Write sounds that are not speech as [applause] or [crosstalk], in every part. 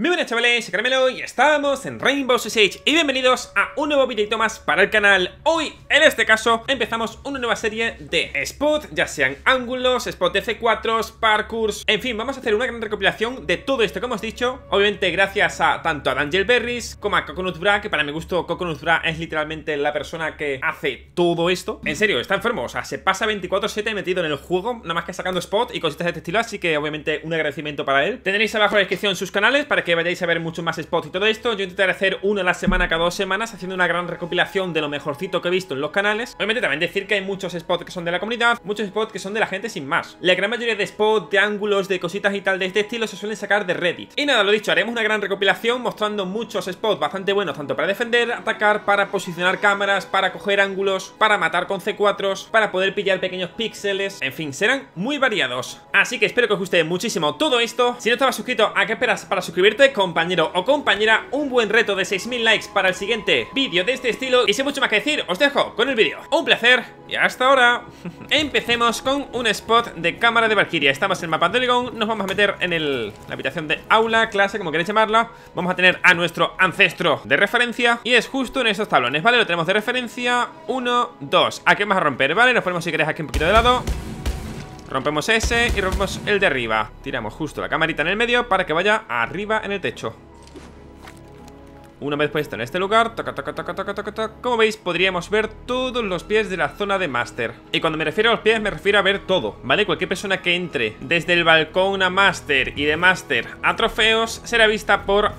Muy buenas chavales, soy Carmelo y estamos en Rainbow Six Siege y bienvenidos a un nuevo videito más para el canal. Hoy, en este caso, empezamos una nueva serie de spots, ya sean ángulos, spot de F4, parkours, en fin, vamos a hacer una gran recopilación de todo esto que hemos dicho, obviamente gracias a tanto a Daniel Berries como a Coconut Bra, que para mi gusto Coconut Bra es literalmente la persona que hace todo esto. En serio, está enfermo, o sea, se pasa 24-7 metido en el juego, nada más que sacando spot y cositas de este estilo, así que obviamente un agradecimiento para él. Tendréis abajo en la descripción sus canales para que que vayáis a ver mucho más spots y todo esto. Yo intentaré hacer uno a la semana cada dos semanas, haciendo una gran recopilación de lo mejorcito que he visto en los canales. Obviamente también decir que hay muchos spots que son de la comunidad, muchos spots que son de la gente sin más. La gran mayoría de spots, de ángulos, de cositas y tal de este estilo se suelen sacar de Reddit. Y nada, lo dicho, haremos una gran recopilación mostrando muchos spots bastante buenos, tanto para defender, atacar, para posicionar cámaras, para coger ángulos, para matar con C4s, para poder pillar pequeños píxeles, en fin, serán muy variados. Así que espero que os guste muchísimo todo esto. Si no estabas suscrito, ¿a qué esperas para suscribirte? compañero o compañera, un buen reto de 6000 likes para el siguiente vídeo de este estilo y sin mucho más que decir, os dejo con el vídeo. Un placer y hasta ahora. [laughs] Empecemos con un spot de cámara de Valkyria. Estamos en el mapa de Oligón, nos vamos a meter en el, la habitación de aula, clase, como queréis llamarla. Vamos a tener a nuestro ancestro de referencia y es justo en estos tablones, ¿vale? Lo tenemos de referencia, 1, 2. Aquí vamos a romper, ¿vale? Nos ponemos si queréis aquí un poquito de lado. Rompemos ese y rompemos el de arriba Tiramos justo la camarita en el medio para que vaya arriba en el techo una vez puesto en este lugar, toca, como veis podríamos ver todos los pies de la zona de Master. Y cuando me refiero a los pies me refiero a ver todo, ¿vale? Cualquier persona que entre desde el balcón a Master y de Master a trofeos será vista por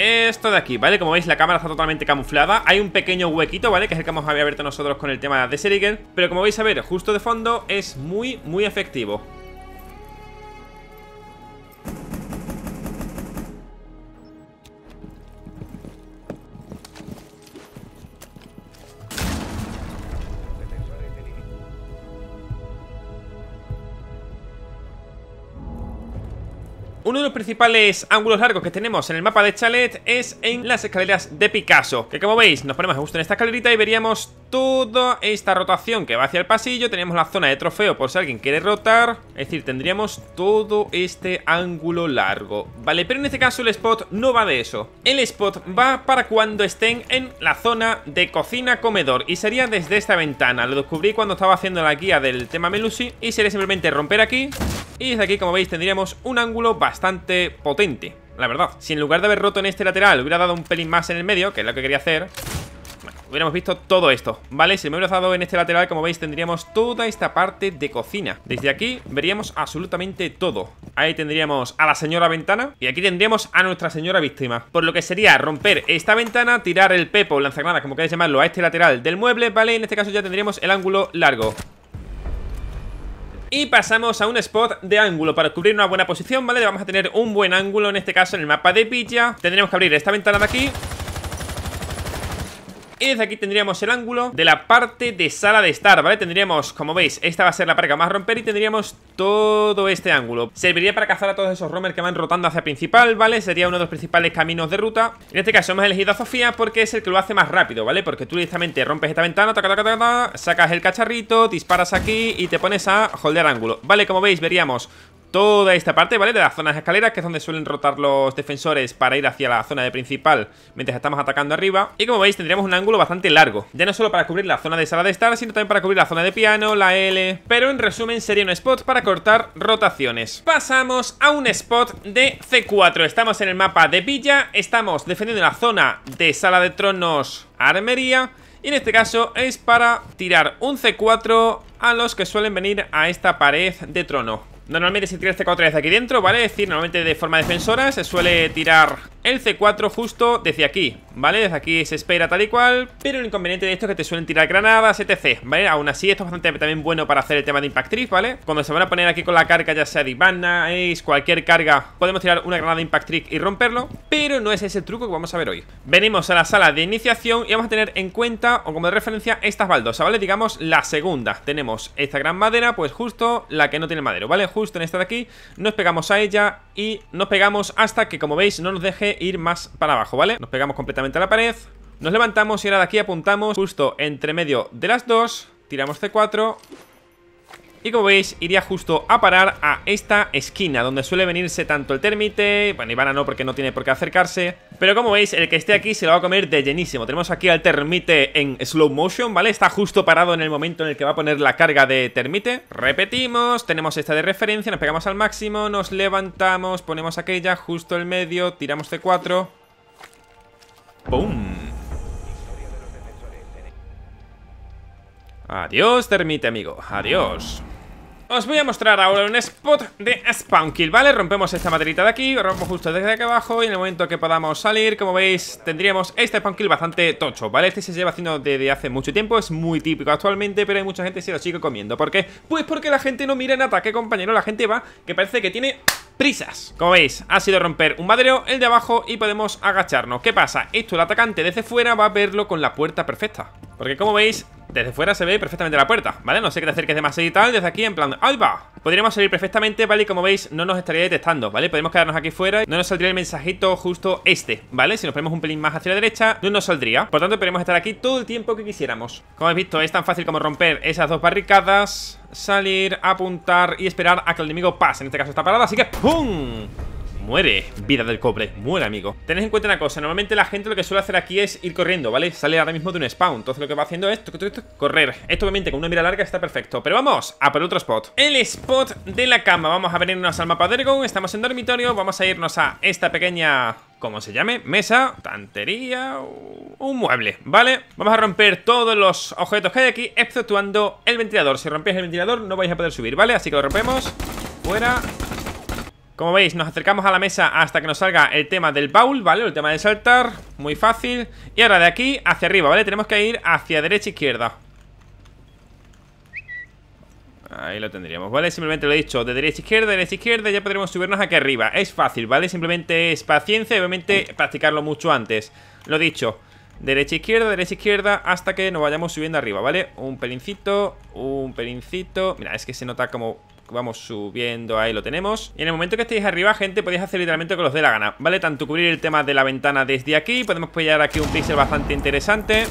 esto de aquí, ¿vale? Como veis la cámara está totalmente camuflada Hay un pequeño huequito, ¿vale? Que es el que abierto nosotros con el tema de Serigen Pero como vais a ver, justo de fondo es muy, muy efectivo Uno de los principales ángulos largos que tenemos en el mapa de Chalet es en las escaleras de Picasso, que como veis nos ponemos justo en esta escalerita y veríamos toda esta rotación que va hacia el pasillo, tenemos la zona de trofeo por si alguien quiere rotar, es decir, tendríamos todo este ángulo largo, ¿vale? Pero en este caso el spot no va de eso, el spot va para cuando estén en la zona de cocina-comedor y sería desde esta ventana, lo descubrí cuando estaba haciendo la guía del tema Melusi y sería simplemente romper aquí y desde aquí, como veis, tendríamos un ángulo bastante potente, la verdad. Si en lugar de haber roto en este lateral hubiera dado un pelín más en el medio, que es lo que quería hacer, bueno, hubiéramos visto todo esto, ¿vale? Si me hubiera dado en este lateral, como veis, tendríamos toda esta parte de cocina. Desde aquí veríamos absolutamente todo. Ahí tendríamos a la señora ventana y aquí tendríamos a nuestra señora víctima. Por lo que sería romper esta ventana, tirar el pepo, lanzagranadas, como queráis llamarlo, a este lateral del mueble, ¿vale? En este caso ya tendríamos el ángulo largo. Y pasamos a un spot de ángulo para cubrir una buena posición, ¿vale? Vamos a tener un buen ángulo en este caso en el mapa de Villa Tendremos que abrir esta ventana de aquí y desde aquí tendríamos el ángulo de la parte de sala de estar, ¿vale? Tendríamos, como veis, esta va a ser la parca más romper y tendríamos todo este ángulo. Serviría para cazar a todos esos roamers que van rotando hacia principal, ¿vale? Sería uno de los principales caminos de ruta. En este caso hemos elegido a Sofía porque es el que lo hace más rápido, ¿vale? Porque tú directamente rompes esta ventana, sacas el cacharrito, disparas aquí y te pones a holdear ángulo. Vale, como veis, veríamos toda esta parte, ¿vale? De las zonas de escaleras, que es donde suelen rotar los defensores para ir hacia la zona de principal mientras estamos atacando arriba. Y como veis, tendríamos un ángulo bastante largo, ya no solo para cubrir la zona de sala de estar, sino también para cubrir la zona de piano, la L... Pero en resumen, sería un spot para cortar rotaciones. Pasamos a un spot de C4. Estamos en el mapa de Villa, estamos defendiendo la zona de sala de tronos armería... Y en este caso es para tirar un C4 a los que suelen venir a esta pared de trono Normalmente se tira el C4 desde aquí dentro, ¿vale? Es decir, normalmente de forma defensora se suele tirar el C4 justo desde aquí, ¿vale? Desde aquí se espera tal y cual, pero el inconveniente de esto es que te suelen tirar granadas, etc, ¿vale? Aún así, esto es bastante también bueno para hacer el tema de Impact trick, ¿vale? Cuando se van a poner aquí con la carga, ya sea Divana, Ace, cualquier carga, podemos tirar una granada Impact Trick y romperlo, pero no es ese truco que vamos a ver hoy. Venimos a la sala de iniciación y vamos a tener en cuenta, o como de referencia, estas baldosas, ¿vale? Digamos la segunda. Tenemos esta gran madera, pues justo la que no tiene madero, ¿vale? justo en esta de aquí Nos pegamos a ella y nos pegamos hasta que como veis no nos deje ir más para abajo, ¿vale? Nos pegamos completamente a la pared Nos levantamos y ahora de aquí apuntamos justo entre medio de las dos Tiramos C4 y como veis, iría justo a parar a esta esquina, donde suele venirse tanto el termite, bueno, Ivana no porque no tiene por qué acercarse, pero como veis, el que esté aquí se lo va a comer de llenísimo. Tenemos aquí al termite en slow motion, ¿vale? Está justo parado en el momento en el que va a poner la carga de termite. Repetimos, tenemos esta de referencia, nos pegamos al máximo, nos levantamos, ponemos aquella justo en medio, tiramos C4. ¡Pum! Adiós, termite, amigo. Adiós. Os voy a mostrar ahora un spot de spawn kill, ¿vale? Rompemos esta maderita de aquí, rompo justo desde aquí abajo Y en el momento que podamos salir, como veis, tendríamos este spawn kill bastante tocho, ¿vale? Este se lleva haciendo desde hace mucho tiempo, es muy típico actualmente Pero hay mucha gente que se lo sigue comiendo, ¿por qué? Pues porque la gente no mira en ataque, compañero La gente va, que parece que tiene prisas Como veis, ha sido romper un madero, el de abajo Y podemos agacharnos, ¿qué pasa? Esto el atacante desde fuera va a verlo con la puerta perfecta porque como veis, desde fuera se ve perfectamente la puerta, ¿vale? No sé que te acerques demasiado y tal, desde aquí en plan, ¡ahí va! Podríamos salir perfectamente, ¿vale? Y como veis, no nos estaría detectando, ¿vale? Podemos quedarnos aquí fuera, y no nos saldría el mensajito justo este, ¿vale? Si nos ponemos un pelín más hacia la derecha, no nos saldría. Por tanto, podemos estar aquí todo el tiempo que quisiéramos. Como habéis visto, es tan fácil como romper esas dos barricadas, salir, apuntar y esperar a que el enemigo pase. En este caso está parado, así que ¡pum! muere. Vida del cobre, muere, amigo. Tened en cuenta una cosa, normalmente la gente lo que suele hacer aquí es ir corriendo, ¿vale? Sale ahora mismo de un spawn, entonces lo que va haciendo es correr. Esto obviamente con una mira larga está perfecto, pero vamos a por otro spot. El spot de la cama, vamos a venirnos al mapa de Ergon, estamos en dormitorio, vamos a irnos a esta pequeña ¿cómo se llame, mesa, tantería, un mueble, ¿vale? Vamos a romper todos los objetos que hay aquí, exceptuando el ventilador. Si rompéis el ventilador no vais a poder subir, ¿vale? Así que lo rompemos, fuera, como veis, nos acercamos a la mesa hasta que nos salga el tema del baúl, ¿vale? El tema de saltar, muy fácil Y ahora de aquí hacia arriba, ¿vale? Tenemos que ir hacia derecha e izquierda Ahí lo tendríamos, ¿vale? Simplemente lo he dicho, de derecha a izquierda, de derecha izquierda Ya podremos subirnos aquí arriba, es fácil, ¿vale? Simplemente es paciencia y obviamente practicarlo mucho antes Lo he dicho, derecha a izquierda, derecha a izquierda Hasta que nos vayamos subiendo arriba, ¿vale? Un pelincito, un pelincito Mira, es que se nota como vamos subiendo, ahí lo tenemos Y en el momento que estéis arriba, gente, podéis hacer literalmente lo que os dé la gana ¿Vale? Tanto cubrir el tema de la ventana desde aquí Podemos pillar aquí un píxel bastante interesante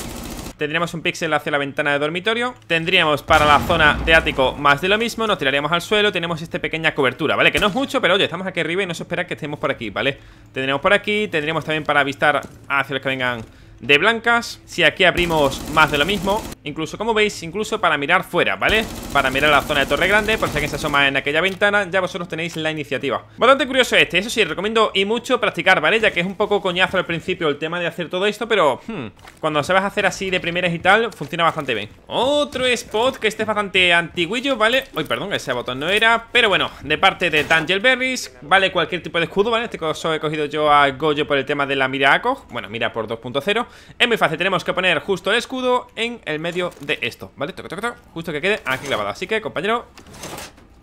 Tendríamos un píxel hacia la ventana de dormitorio Tendríamos para la zona de ático más de lo mismo Nos tiraríamos al suelo, tenemos esta pequeña cobertura, ¿vale? Que no es mucho, pero oye, estamos aquí arriba y no se espera que estemos por aquí, ¿vale? Tendríamos por aquí, tendríamos también para avistar hacia los que vengan de blancas Si aquí abrimos más de lo mismo Incluso, como veis, incluso para mirar fuera, ¿vale? Para mirar la zona de Torre Grande, por si alguien se asoma en aquella ventana, ya vosotros tenéis la iniciativa. Bastante curioso este, eso sí, recomiendo y mucho practicar, ¿vale? Ya que es un poco coñazo al principio el tema de hacer todo esto, pero hmm, cuando a hacer así de primeras y tal, funciona bastante bien. Otro spot que este es bastante antiguillo, ¿vale? Uy, perdón, ese botón no era, pero bueno, de parte de Tangel Berries, vale cualquier tipo de escudo, ¿vale? Este caso he cogido yo a Goyo por el tema de la mira bueno, mira por 2.0. Es muy fácil, tenemos que poner justo el escudo en el medio de esto ¿Vale? Toc, toc, justo que quede aquí clavado Así que, compañero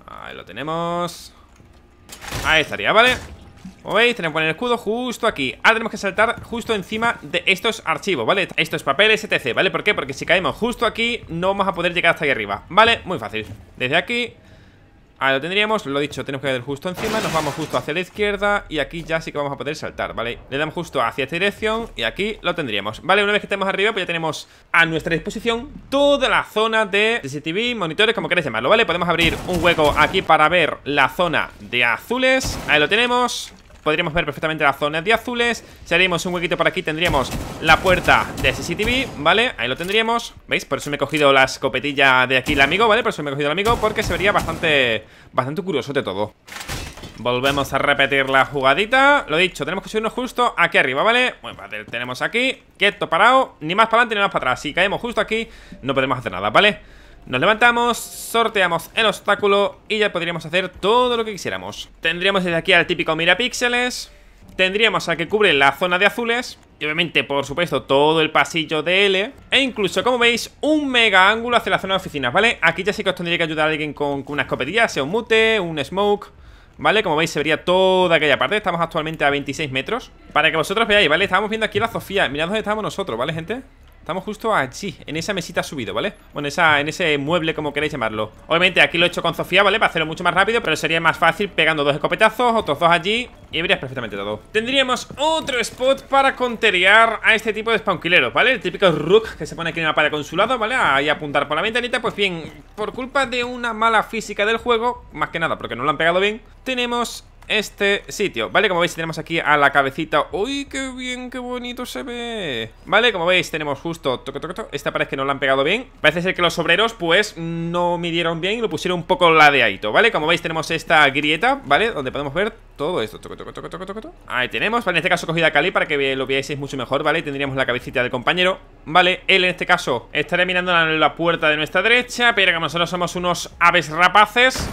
Ahí lo tenemos Ahí estaría, ¿vale? Como veis, tenemos que poner el escudo justo aquí Ahora tenemos que saltar justo encima de estos archivos, ¿vale? Estos papeles, etc, ¿vale? ¿Por qué? Porque si caemos justo aquí No vamos a poder llegar hasta ahí arriba ¿Vale? Muy fácil Desde aquí Ahí lo tendríamos, lo dicho, tenemos que ir justo encima Nos vamos justo hacia la izquierda Y aquí ya sí que vamos a poder saltar, ¿vale? Le damos justo hacia esta dirección y aquí lo tendríamos Vale, una vez que estemos arriba, pues ya tenemos a nuestra disposición Toda la zona de CCTV, monitores, como queréis llamarlo, ¿vale? Podemos abrir un hueco aquí para ver la zona de azules Ahí lo tenemos podríamos ver perfectamente las zonas de azules Si abrimos un huequito por aquí tendríamos la puerta de CCTV, ¿vale? Ahí lo tendríamos, ¿veis? Por eso me he cogido la escopetilla de aquí el amigo, ¿vale? Por eso me he cogido el amigo porque se vería bastante, bastante curioso de todo Volvemos a repetir la jugadita Lo dicho, tenemos que subirnos justo aquí arriba, ¿vale? Bueno, vale, tenemos aquí, quieto, parado Ni más para adelante ni más para atrás Si caemos justo aquí, no podemos hacer nada, ¿vale? vale nos levantamos, sorteamos el obstáculo y ya podríamos hacer todo lo que quisiéramos. Tendríamos desde aquí al típico mirapíxeles, tendríamos a que cubre la zona de azules, y obviamente, por supuesto, todo el pasillo de L, e incluso, como veis, un mega ángulo hacia la zona de oficinas, ¿vale? Aquí ya sí que os tendría que ayudar a alguien con, una escopetilla, sea un mute, un smoke... ¿vale? Como veis se vería toda aquella parte Estamos actualmente a 26 metros Para que vosotros veáis, ¿vale? Estamos viendo aquí la Sofía Mirad dónde estamos nosotros, ¿vale, gente? Estamos justo allí, en esa mesita subido, ¿vale? Bueno, esa, en ese mueble, como queráis llamarlo Obviamente aquí lo he hecho con Sofía, ¿vale? Para hacerlo mucho más rápido, pero sería más fácil pegando dos escopetazos Otros dos allí y verías perfectamente todo Tendríamos otro spot para conterear a este tipo de spawnquileros, ¿vale? El típico rook que se pone aquí en el mapa de consulado, ¿vale? Ahí apuntar por la ventanita, pues bien, por culpa de una mala física del juego Más que nada porque no lo han pegado bien Tenemos este sitio Vale, como veis tenemos aquí a la cabecita ¡Uy, qué bien, qué bonito se ve! Vale, como veis tenemos justo toco, toco, toco. Esta parece que no la han pegado bien Parece ser que los obreros pues no midieron bien Y lo pusieron un poco ladeadito, ¿vale? Como veis tenemos esta grieta, ¿vale? Donde podemos ver todo esto Ahí tenemos, vale, en este caso cogida Cali para que lo veáis mucho mejor, ¿vale? Tendríamos la cabecita del compañero Vale, él en este caso estaría mirando la, la puerta de nuestra derecha Pero como nosotros somos unos aves rapaces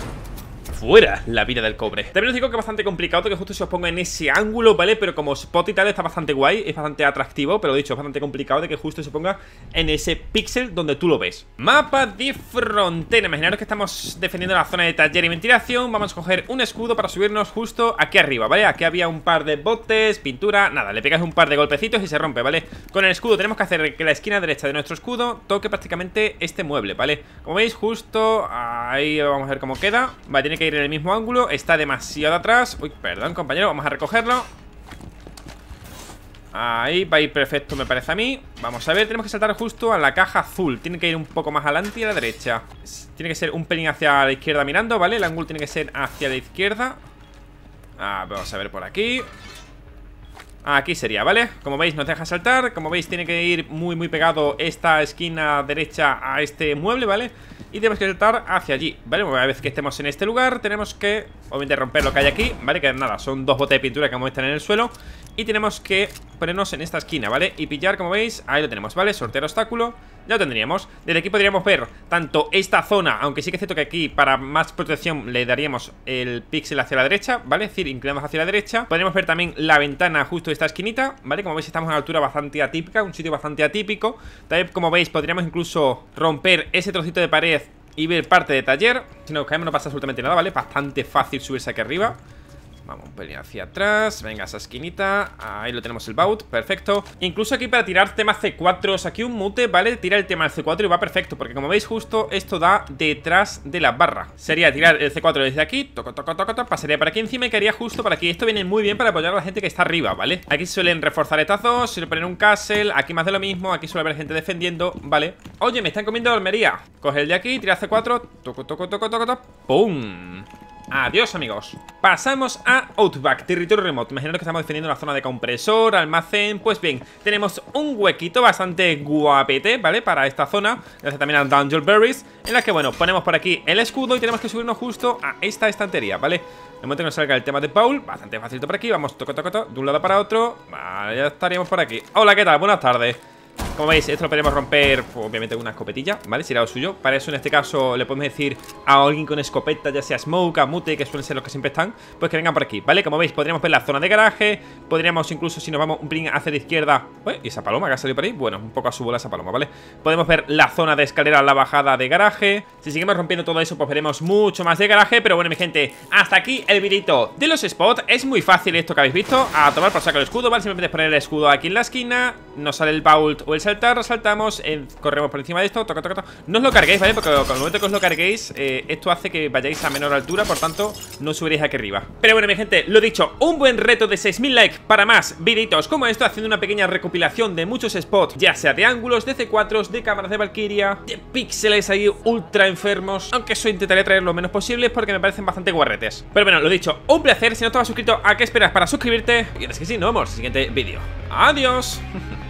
fuera la vida del cobre. También os digo que es bastante complicado, que justo se os ponga en ese ángulo, ¿vale? Pero como spot y tal está bastante guay, es bastante atractivo, pero dicho, es bastante complicado de que justo se ponga en ese píxel donde tú lo ves. Mapa de frontera. Imaginaros que estamos defendiendo la zona de taller y ventilación. Vamos a coger un escudo para subirnos justo aquí arriba, ¿vale? Aquí había un par de botes, pintura, nada, le pegas un par de golpecitos y se rompe, ¿vale? Con el escudo tenemos que hacer que la esquina derecha de nuestro escudo toque prácticamente este mueble, ¿vale? Como veis, justo ahí vamos a ver cómo queda. vale, tiene que ir en el mismo ángulo Está demasiado atrás Uy, perdón, compañero, vamos a recogerlo Ahí va a ir perfecto, me parece a mí Vamos a ver, tenemos que saltar justo a la caja azul Tiene que ir un poco más adelante y a la derecha Tiene que ser un pelín hacia la izquierda mirando, ¿vale? El ángulo tiene que ser hacia la izquierda ah, vamos a ver por aquí Aquí sería, ¿vale? Como veis nos deja saltar Como veis tiene que ir muy muy pegado esta esquina derecha a este mueble, ¿vale? Y tenemos que saltar hacia allí, ¿vale? Una vez que estemos en este lugar tenemos que, obviamente, romper lo que hay aquí, ¿vale? Que nada, son dos botes de pintura que vamos a en el suelo y tenemos que ponernos en esta esquina, ¿vale? Y pillar, como veis, ahí lo tenemos, ¿vale? Sortear obstáculo, ya lo tendríamos Desde aquí podríamos ver tanto esta zona Aunque sí que es cierto que aquí para más protección Le daríamos el píxel hacia la derecha ¿Vale? Es decir, inclinamos hacia la derecha Podríamos ver también la ventana justo de esta esquinita ¿Vale? Como veis estamos en una altura bastante atípica Un sitio bastante atípico También como veis podríamos incluso romper ese trocito de pared y ver parte de taller Si nos caemos no pasa absolutamente nada, ¿vale? Bastante fácil subirse aquí arriba Vamos un hacia atrás Venga, esa esquinita Ahí lo tenemos el bout perfecto Incluso aquí para tirar tema C4 o aquí un mute, ¿vale? Tira el tema del C4 y va perfecto Porque como veis justo esto da detrás de la barra Sería tirar el C4 desde aquí Toco, toco, toco, toco Pasaría por aquí encima y quedaría justo para aquí Esto viene muy bien para apoyar a la gente que está arriba, ¿vale? Aquí suelen reforzar etazos suelen poner un castle Aquí más de lo mismo Aquí suele haber gente defendiendo, ¿vale? Oye, me están comiendo almería Coge el de aquí, tira C4 Toco, toco, toco, toco, toco ¡Pum! Adiós, amigos. Pasamos a Outback, territorio remoto. Imaginando que estamos defendiendo la zona de compresor, almacén... Pues bien, tenemos un huequito bastante guapete, ¿vale? Para esta zona, gracias también a Dungeon Berries, en la que, bueno, ponemos por aquí el escudo y tenemos que subirnos justo a esta estantería, ¿vale? De momento que nos salga el tema de Paul, bastante facilito por aquí, vamos, toco, toco, toco, de un lado para otro. Vale, ya estaríamos por aquí. Hola, ¿qué tal? Buenas tardes. Como veis, esto lo podemos romper Obviamente con una escopetilla, ¿vale? Si era lo suyo Para eso en este caso le podemos decir a alguien con escopeta Ya sea Smoke, a Mute, que suelen ser los que siempre están Pues que vengan por aquí, ¿vale? Como veis, podríamos ver la zona de garaje Podríamos incluso, si nos vamos un bling hacia la izquierda Uy, ¿eh? ¿y esa paloma que ha salido por ahí? Bueno, un poco a su bola esa paloma, ¿vale? Podemos ver la zona de escalera, la bajada de garaje Si seguimos rompiendo todo eso, pues veremos mucho más de garaje Pero bueno, mi gente, hasta aquí el videito de los spots Es muy fácil esto que habéis visto A tomar por sacar el escudo, ¿vale? Simplemente poner el escudo aquí en la esquina Nos sale el vault o el saltar, saltamos, eh, corremos por encima de esto, toca, toca, toca. No os lo carguéis, ¿vale? Porque con momento que os lo carguéis, eh, esto hace que vayáis a menor altura, por tanto, no subiréis aquí arriba. Pero bueno, mi gente, lo dicho, un buen reto de 6.000 likes para más videitos como esto, haciendo una pequeña recopilación de muchos spots, ya sea de ángulos, de C4s, de cámaras de Valkyria, de píxeles ahí ultra enfermos, aunque eso intentaré traer lo menos posible porque me parecen bastante guarretes. Pero bueno, lo dicho, un placer, si no has suscrito, ¿a qué esperas para suscribirte? Y es que sí, nos vemos en el siguiente vídeo. ¡Adiós! [laughs]